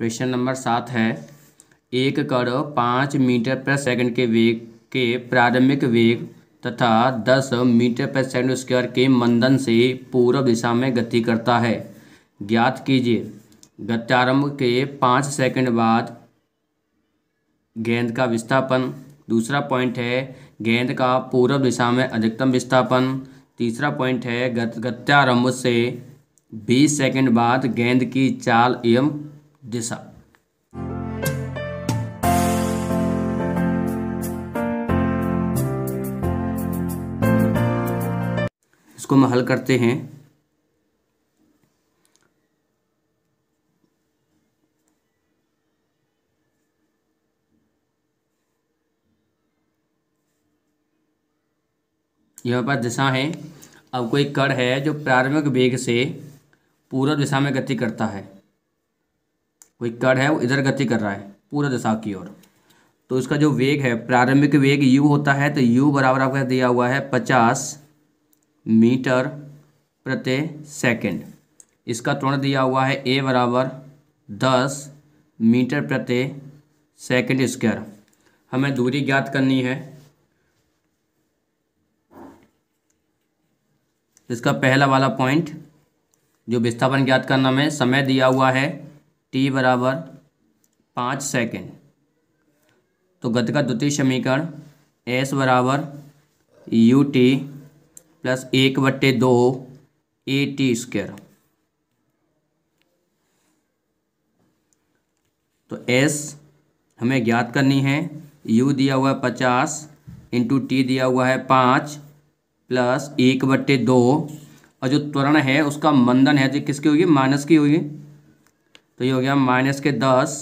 प्रश्न नंबर सात है एक कर पाँच मीटर पर सेकंड के वेग के प्रारंभिक वेग तथा दस मीटर पर सेकंड स्क्वायर के मंदन से पूर्व दिशा में गति करता है ज्ञात कीजिए गत्यारंभ के पाँच सेकंड बाद गेंद का विस्थापन दूसरा पॉइंट है गेंद का पूर्व दिशा में अधिकतम विस्थापन तीसरा पॉइंट है गत्यारंभ से बीस सेकंड बाद गेंद की चाल एवं दिशा इसको हम हल करते हैं यहाँ पर पास दिशा है अब कोई कण है जो प्रारंभिक वेग से पूर्व दिशा में गति करता है कण है वो इधर गति कर रहा है पूरा दिशा की ओर तो इसका जो वेग है प्रारंभिक वेग यू होता है तो यू बराबर आपका दिया हुआ है पचास मीटर प्रति सेकंड इसका त्वरण दिया हुआ है ए बराबर दस मीटर प्रति सेकंड स्क्वायर हमें दूरी ज्ञात करनी है इसका पहला वाला पॉइंट जो विस्थापन ज्ञात करना में समय दिया हुआ है टी बराबर पाँच सेकेंड तो गत का द्वितीय समीकरण एस बराबर यू टी प्लस एक बट्टे दो ए टी स्क्वेयर तो एस हमें ज्ञात करनी है यू दिया हुआ है पचास इंटू टी दिया हुआ है पाँच प्लस एक बट्टे दो और जो त्वरण है उसका मंदन है जो किसकी होगी माइनस की होगी तो ये हो गया माइनस के दस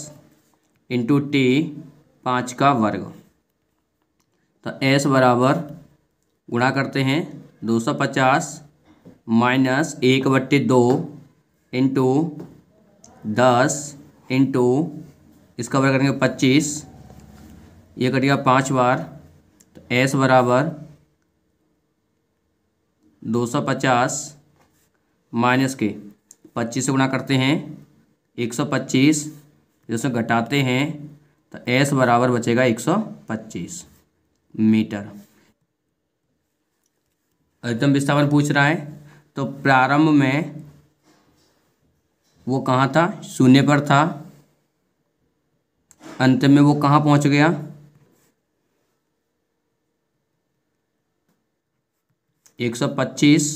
इंटू टी पाँच का वर्ग तो एस बराबर गुणा करते हैं दो सौ पचास माइनस एक बट्टे दो इंटू दस इंटू इसका वर्ग करेंगे पच्चीस ये कटेगा पाँच बार तो एस बराबर दो सौ पचास माइनस के पच्चीस से गुणा करते हैं एक सौ पच्चीस जैसे घटाते हैं तो एस बराबर बचेगा एक सौ पच्चीस मीटर अधिकतम विस्थापन पूछ रहा है तो प्रारंभ में वो कहाँ था शून्य पर था अंत में वो कहाँ पहुँच गया एक सौ पच्चीस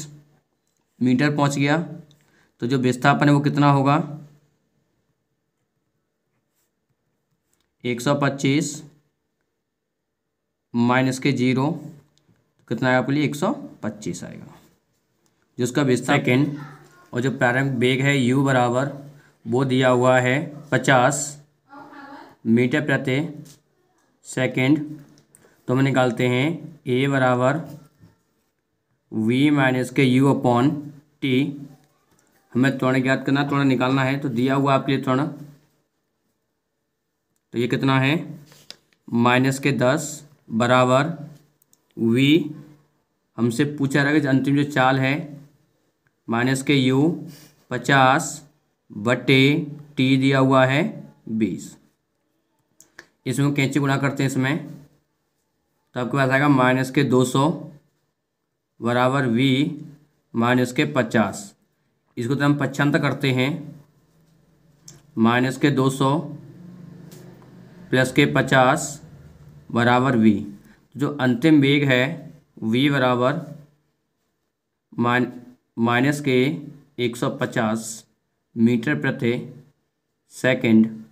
मीटर पहुँच गया तो जो विस्थापन है वो कितना होगा एक सौ पच्चीस माइनस के जीरो तो कितना आएगा आपके लिए एक सौ पच्चीस आएगा जिसका सेकेंड और जो प्रारंभ बेग है यू बराबर वो दिया हुआ है पचास मीटर प्रति सेकेंड तो हम निकालते हैं ए बराबर वी माइनस के यू अपॉन टी हमें त्वरण ज्ञात करना त्वरण निकालना है तो दिया हुआ आपके लिए त्वरण तो ये कितना है माइनस के दस बराबर वी हमसे पूछा कि अंतिम जो चाल है माइनस के यू पचास बटे टी दिया हुआ है बीस इसमें कैंची गुणा करते हैं इसमें तो आपके पास आएगा माइनस के दो सौ बराबर वी माइनस के पचास इसको तो हम पच्छंत करते हैं माइनस के दो सौ प्लस के पचास बराबर वी जो अंतिम वेग है वी बराबर माइनस के एक सौ पचास मीटर प्रति सेकंड